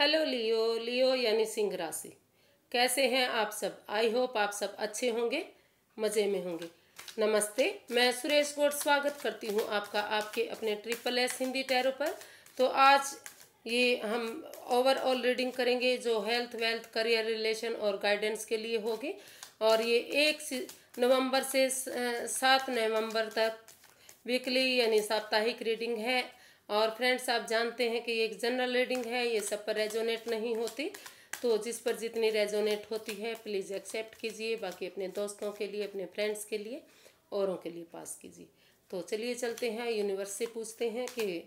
hello लियो लियो यानी सिंह राशि कैसे हैं आप सब आई होप आप सब अच्छे होंगे मज़े में होंगे नमस्ते मैं सुरेश गोड स्वागत करती हूं आपका आपके अपने ट्रिपल एस हिंदी टैरो पर तो आज ये हम ओवरऑल रीडिंग करेंगे जो हेल्थ वेल्थ करियर रिलेशन और गाइडेंस के लिए होगी और ये एक नवंबर से सात नवंबर तक वीकली यानी साप्ताहिक रीडिंग है और फ्रेंड्स आप जानते हैं कि ये एक जनरल रीडिंग है ये सब पर रेजोनेट नहीं होती तो जिस पर जितनी रेजोनेट होती है प्लीज़ एक्सेप्ट कीजिए बाकी अपने दोस्तों के लिए अपने फ्रेंड्स के लिए औरों के लिए पास कीजिए तो चलिए चलते हैं यूनिवर्स से पूछते हैं कि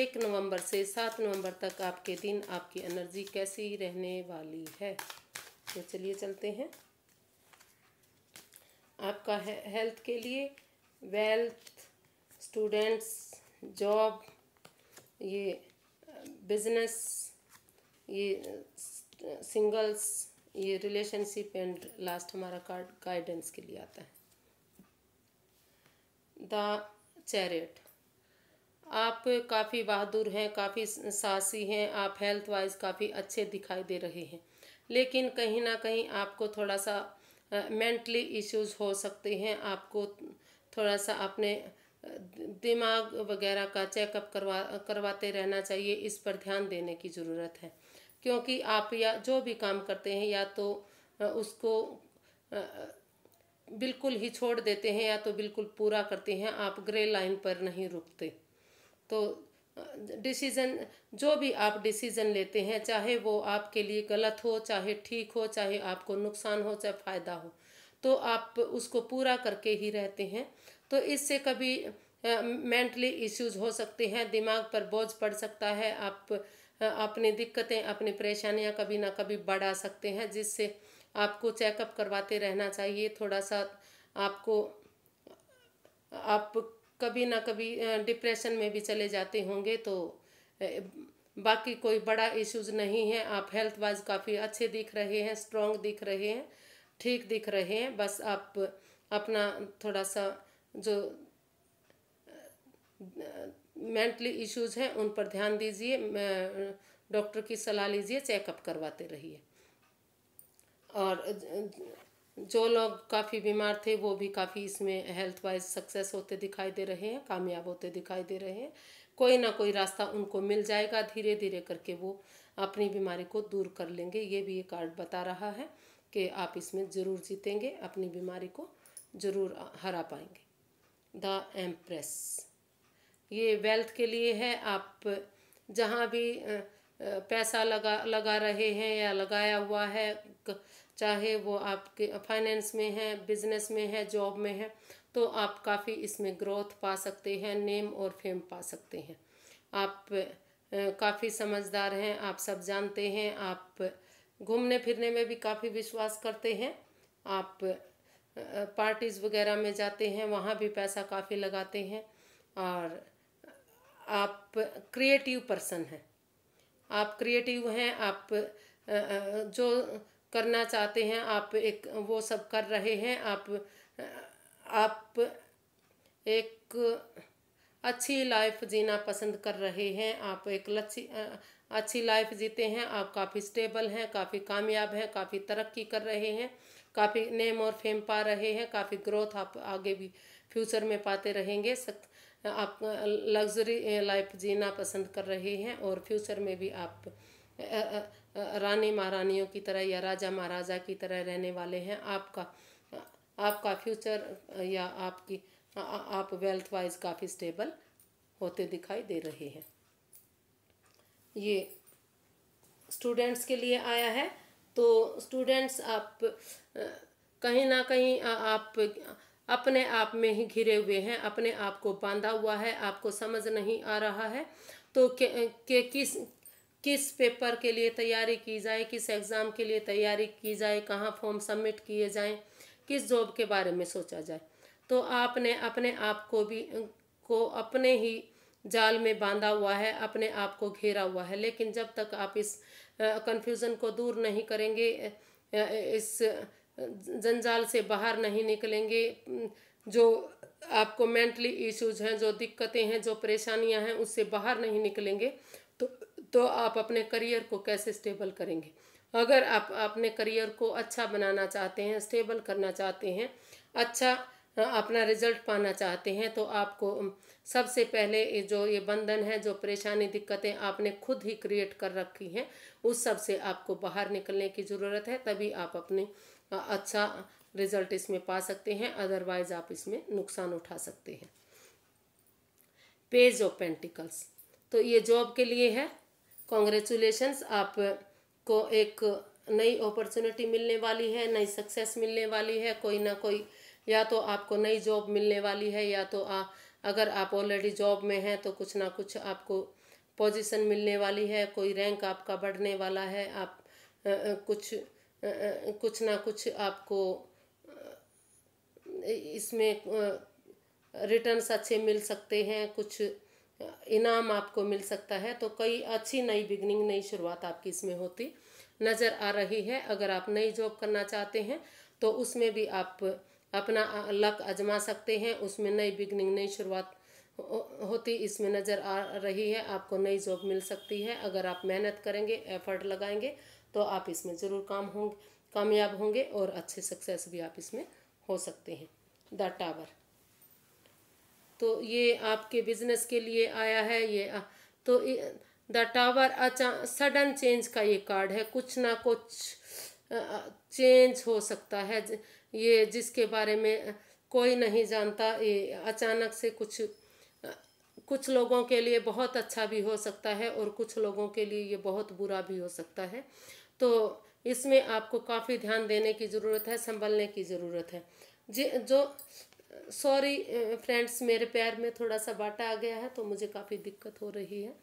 एक नवंबर से सात नवंबर तक आपके दिन आपकी एनर्जी कैसी रहने वाली है तो चलिए चलते हैं आपका हेल्थ के लिए वेल्थ स्टूडेंट्स जॉब ये बिजनेस ये सिंगल्स ये रिलेशनशिप एंड लास्ट हमारा कार्ड गाइडेंस के लिए आता है द चैरियट आप काफ़ी बहादुर हैं काफ़ी साहसी हैं आप हेल्थ वाइज काफ़ी अच्छे दिखाई दे रहे हैं लेकिन कहीं ना कहीं आपको थोड़ा सा मेंटली इश्यूज हो सकते हैं आपको थोड़ा सा अपने दिमाग वगैरह का चेकअप करवा करवाते रहना चाहिए इस पर ध्यान देने की ज़रूरत है क्योंकि आप या जो भी काम करते हैं या तो उसको बिल्कुल ही छोड़ देते हैं या तो बिल्कुल पूरा करते हैं आप ग्रे लाइन पर नहीं रुकते तो डिसीज़न जो भी आप डिसीज़न लेते हैं चाहे वो आपके लिए गलत हो चाहे ठीक हो चाहे आपको नुकसान हो चाहे फ़ायदा हो तो आप उसको पूरा करके ही रहते हैं तो इससे कभी मेंटली इश्यूज हो सकते हैं दिमाग पर बोझ पड़ सकता है आप अपनी दिक्कतें अपनी परेशानियां कभी ना कभी बढ़ा सकते हैं जिससे आपको चेकअप करवाते रहना चाहिए थोड़ा सा आपको आप कभी ना कभी डिप्रेशन में भी चले जाते होंगे तो बाकी कोई बड़ा इश्यूज नहीं है आप हेल्थ वाइज काफ़ी अच्छे दिख रहे हैं स्ट्रॉन्ग दिख रहे हैं ठीक दिख रहे हैं बस आप अपना थोड़ा सा जो मेंटली इश्यूज हैं उन पर ध्यान दीजिए डॉक्टर की सलाह लीजिए चेकअप करवाते रहिए और जो लोग काफ़ी बीमार थे वो भी काफ़ी इसमें हेल्थ वाइज सक्सेस होते दिखाई दे रहे हैं कामयाब होते दिखाई दे रहे हैं कोई ना कोई रास्ता उनको मिल जाएगा धीरे धीरे करके वो अपनी बीमारी को दूर कर लेंगे ये भी ये कार्ड बता रहा है कि आप इसमें ज़रूर जीतेंगे अपनी बीमारी को ज़रूर हरा पाएंगे द एम्प्रेस ये वेल्थ के लिए है आप जहाँ भी पैसा लगा लगा रहे हैं या लगाया हुआ है चाहे वो आपके फाइनेंस में है बिजनेस में है जॉब में है तो आप काफ़ी इसमें ग्रोथ पा सकते हैं नेम और फेम पा सकते हैं आप काफ़ी समझदार हैं आप सब जानते हैं आप घूमने फिरने में भी काफ़ी विश्वास करते हैं आप पार्टीज़ वगैरह में जाते हैं वहाँ भी पैसा काफ़ी लगाते हैं और आप क्रिएटिव पर्सन हैं आप क्रिएटिव हैं आप जो करना चाहते हैं आप एक वो सब कर रहे हैं आप आप एक अच्छी लाइफ जीना पसंद कर रहे हैं आप एक लच्छी अच्छी लाइफ जीते हैं आप काफ़ी स्टेबल हैं काफ़ी कामयाब हैं काफ़ी तरक्की कर रहे हैं काफ़ी नेम और फेम पा रहे हैं काफ़ी ग्रोथ आप आगे भी फ्यूचर में पाते रहेंगे सक, आप लग्जरी लाइफ eh, जीना पसंद कर रहे हैं और फ्यूचर में भी आप eh, eh, रानी महारानियों की तरह या राजा महाराजा की तरह रहने वाले हैं आपका आपका फ्यूचर या आपकी आ, आप वेल्थ वाइज काफ़ी स्टेबल होते दिखाई दे रहे हैं ये स्टूडेंट्स के लिए आया है तो स्टूडेंट्स आप कहीं ना कहीं आप अपने आप में ही घिरे हुए हैं अपने आप को बांधा हुआ है आपको समझ नहीं आ रहा है तो के, के किस किस पेपर के लिए तैयारी की जाए किस एग्ज़ाम के लिए तैयारी की जाए कहाँ फॉर्म सबमिट किए जाएँ किस जॉब के बारे में सोचा जाए तो आपने अपने आप को भी को अपने ही जाल में बांधा हुआ है अपने आप को घेरा हुआ है लेकिन जब तक आप इस कन्फ्यूज़न को दूर नहीं करेंगे इस जंजाल से बाहर नहीं निकलेंगे जो आपको मेंटली इश्यूज हैं जो दिक्कतें हैं जो परेशानियां हैं उससे बाहर नहीं निकलेंगे तो तो आप अपने करियर को कैसे स्टेबल करेंगे अगर आप अपने करियर को अच्छा बनाना चाहते हैं स्टेबल करना चाहते हैं अच्छा अपना रिजल्ट पाना चाहते हैं तो आपको सबसे पहले जो ये बंधन है जो परेशानी दिक्कतें आपने खुद ही क्रिएट कर रखी हैं उस सब से आपको बाहर निकलने की ज़रूरत है तभी आप अपने अच्छा रिजल्ट इसमें पा सकते हैं अदरवाइज आप इसमें नुकसान उठा सकते हैं पेज ऑफ पेंटिकल्स तो ये जॉब के लिए है कॉन्ग्रेचुलेशंस आप को एक नई अपॉर्चुनिटी मिलने वाली है नई सक्सेस मिलने वाली है कोई ना कोई या तो आपको नई जॉब मिलने वाली है या तो आ, अगर आप ऑलरेडी जॉब में हैं तो कुछ ना कुछ आपको पोजीशन मिलने वाली है कोई रैंक आपका बढ़ने वाला है आप आ, कुछ आ, कुछ ना कुछ आपको इसमें रिटर्न्स अच्छे मिल सकते हैं कुछ इनाम आपको मिल सकता है तो कई अच्छी नई बिगनिंग नई शुरुआत आपकी इसमें होती नज़र आ रही है अगर आप नई जॉब करना चाहते हैं तो उसमें भी आप अपना लक आजमा सकते हैं उसमें नई बिगनिंग नई शुरुआत होती इसमें नज़र आ रही है आपको नई जॉब मिल सकती है अगर आप मेहनत करेंगे एफर्ट लगाएंगे तो आप इसमें ज़रूर काम होंगे कामयाब होंगे और अच्छे सक्सेस भी आप इसमें हो सकते हैं द टावर तो ये आपके बिजनेस के लिए आया है ये आ, तो द टावर अचान सडन चेंज का ये कार्ड है कुछ ना कुछ चेंज हो सकता है ये जिसके बारे में कोई नहीं जानता ये अचानक से कुछ कुछ लोगों के लिए बहुत अच्छा भी हो सकता है और कुछ लोगों के लिए ये बहुत बुरा भी हो सकता है तो इसमें आपको काफ़ी ध्यान देने की ज़रूरत है संभलने की ज़रूरत है जी जो सॉरी फ्रेंड्स मेरे पैर में थोड़ा सा बाटा आ गया है तो मुझे काफ़ी दिक्कत हो रही है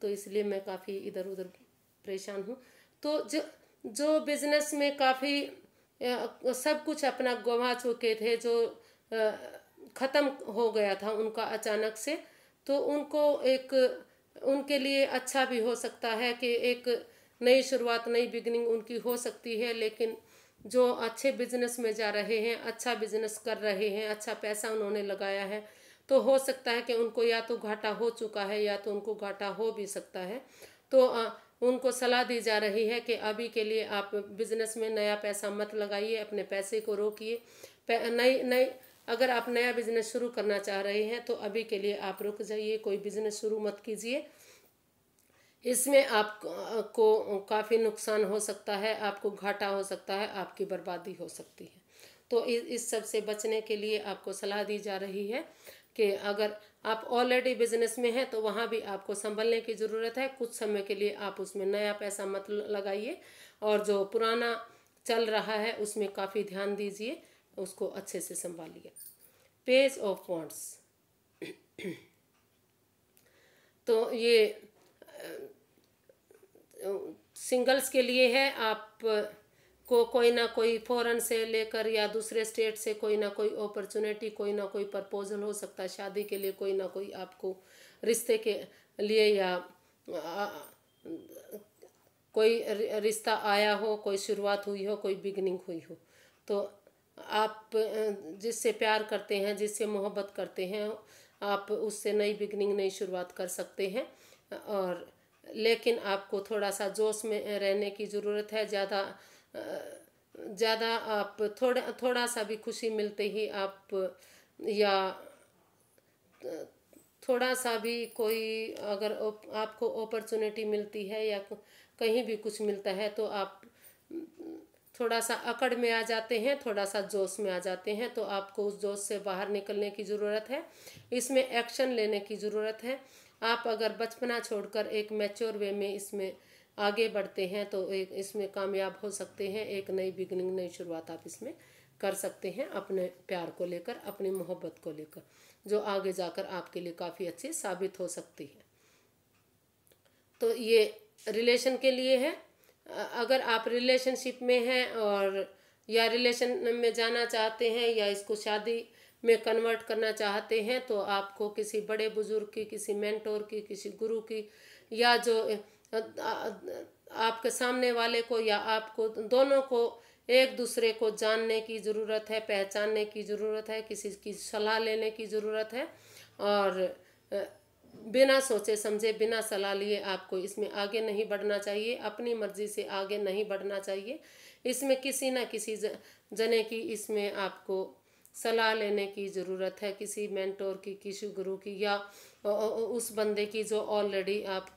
तो इसलिए मैं काफ़ी इधर उधर परेशान हूँ तो जो जो बिजनेस में काफ़ी सब कुछ अपना गंवा चुके थे जो ख़त्म हो गया था उनका अचानक से तो उनको एक उनके लिए अच्छा भी हो सकता है कि एक नई शुरुआत नई बिगनिंग उनकी हो सकती है लेकिन जो अच्छे बिजनेस में जा रहे हैं अच्छा बिजनेस कर रहे हैं अच्छा पैसा उन्होंने लगाया है तो हो सकता है कि उनको या तो घाटा हो चुका है या तो उनको घाटा हो भी सकता है तो उनको सलाह दी जा रही है कि अभी के लिए आप बिजनेस में नया पैसा मत लगाइए अपने पैसे को रोकिए नई नई अगर आप नया बिजनेस शुरू करना चाह रहे हैं तो अभी के लिए आप रुक जाइए कोई बिजनेस शुरू मत कीजिए इसमें आपको काफ़ी नुकसान हो सकता है आपको घाटा हो सकता है आपकी बर्बादी हो सकती है तो इस सब से बचने के लिए आपको सलाह दी जा रही है कि अगर आप ऑलरेडी बिजनेस में हैं तो वहाँ भी आपको संभलने की ज़रूरत है कुछ समय के लिए आप उसमें नया पैसा मत लगाइए और जो पुराना चल रहा है उसमें काफ़ी ध्यान दीजिए उसको अच्छे से संभालिए पेज ऑफ वॉन्ट्स तो ये सिंगल्स के लिए है आप को कोई ना कोई फ़ौरन से लेकर या दूसरे स्टेट से कोई ना कोई अपॉर्चुनिटी कोई ना कोई प्रपोज़ल हो सकता है शादी के लिए कोई ना कोई आपको रिश्ते के लिए या आ, कोई रिश्ता आया हो कोई शुरुआत हुई हो कोई बिगनिंग हुई हो तो आप जिससे प्यार करते हैं जिससे मोहब्बत करते हैं आप उससे नई बिगनिंग नई शुरुआत कर सकते हैं और लेकिन आपको थोड़ा सा जोश में रहने की ज़रूरत है ज़्यादा ज़्यादा आप थोड़ा थोड़ा सा भी खुशी मिलते ही आप या थोड़ा सा भी कोई अगर आपको अपॉर्चुनिटी मिलती है या कहीं भी कुछ मिलता है तो आप थोड़ा सा अकड़ में आ जाते हैं थोड़ा सा जोश में आ जाते हैं तो आपको उस जोश से बाहर निकलने की ज़रूरत है इसमें एक्शन लेने की ज़रूरत है आप अगर बचपना छोड़कर एक मैच्योर वे में इसमें आगे बढ़ते हैं तो एक इसमें कामयाब हो सकते हैं एक नई बिगनिंग नई शुरुआत आप इसमें कर सकते हैं अपने प्यार को लेकर अपनी मोहब्बत को लेकर जो आगे जाकर आपके लिए काफ़ी अच्छी साबित हो सकती है तो ये रिलेशन के लिए है अगर आप रिलेशनशिप में हैं और या रिलेशन में जाना चाहते हैं या इसको शादी में कन्वर्ट करना चाहते हैं तो आपको किसी बड़े बुजुर्ग की किसी मेंटोर की किसी गुरु की या जो आपके सामने वाले को या आपको दोनों को एक दूसरे को जानने की ज़रूरत है पहचानने की ज़रूरत है किसी की सलाह लेने की ज़रूरत है और बिना सोचे समझे बिना सलाह लिए आपको इसमें आगे नहीं बढ़ना चाहिए अपनी मर्जी से आगे नहीं बढ़ना चाहिए इसमें किसी ना किसी जने की इसमें आपको सलाह लेने की ज़रूरत है किसी मेंटोर की किसी गुरु की या उस बंदे की जो ऑलरेडी आप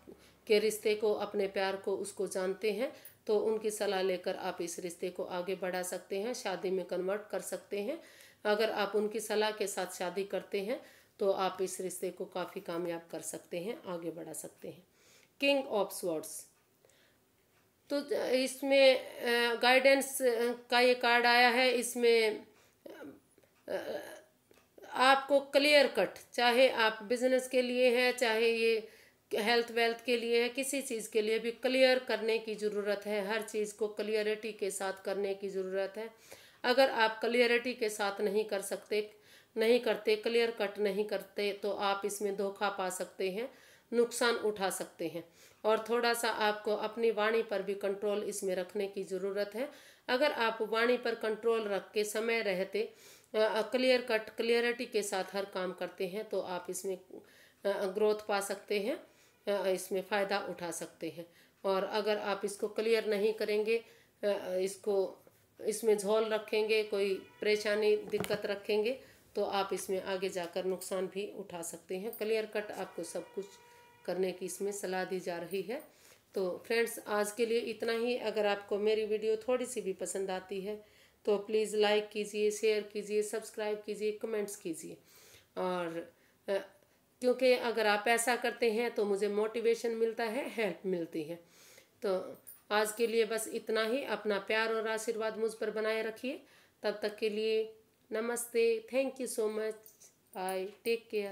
के रिश्ते को अपने प्यार को उसको जानते हैं तो उनकी सलाह लेकर आप इस रिश्ते को आगे बढ़ा सकते हैं शादी में कन्वर्ट कर सकते हैं अगर आप उनकी सलाह के साथ शादी करते हैं तो आप इस रिश्ते को काफ़ी कामयाब कर सकते हैं आगे बढ़ा सकते हैं किंग ऑफ स्वर्ड्स तो इसमें गाइडेंस का ये कार्ड आया है इसमें आपको क्लियर कट चाहे आप बिजनेस के लिए है चाहे ये हेल्थ वेल्थ के लिए है किसी चीज़ के लिए भी क्लियर करने की ज़रूरत है हर चीज़ को क्लियरिटी के साथ करने की ज़रूरत है अगर आप क्लियरिटी के साथ नहीं कर सकते नहीं करते क्लियर कट नहीं करते तो आप इसमें धोखा पा सकते हैं नुकसान उठा सकते हैं और थोड़ा सा आपको अपनी वाणी पर भी कंट्रोल इसमें रखने की ज़रूरत है अगर आप वाणी पर कंट्रोल रख के समय रहते क्लियर कट क्लियरिटी के साथ हर काम करते हैं तो आप इसमें ग्रोथ पा सकते हैं इसमें फ़ायदा उठा सकते हैं और अगर आप इसको क्लियर नहीं करेंगे इसको इसमें झोल रखेंगे कोई परेशानी दिक्कत रखेंगे तो आप इसमें आगे जाकर नुकसान भी उठा सकते हैं क्लियर कट आपको सब कुछ करने की इसमें सलाह दी जा रही है तो फ्रेंड्स आज के लिए इतना ही अगर आपको मेरी वीडियो थोड़ी सी भी पसंद आती है तो प्लीज़ लाइक कीजिए शेयर कीजिए सब्सक्राइब कीजिए कमेंट्स कीजिए और क्योंकि अगर आप ऐसा करते हैं तो मुझे मोटिवेशन मिलता है हेल्प मिलती है तो आज के लिए बस इतना ही अपना प्यार और आशीर्वाद मुझ पर बनाए रखिए तब तक के लिए नमस्ते thank you so much bye take care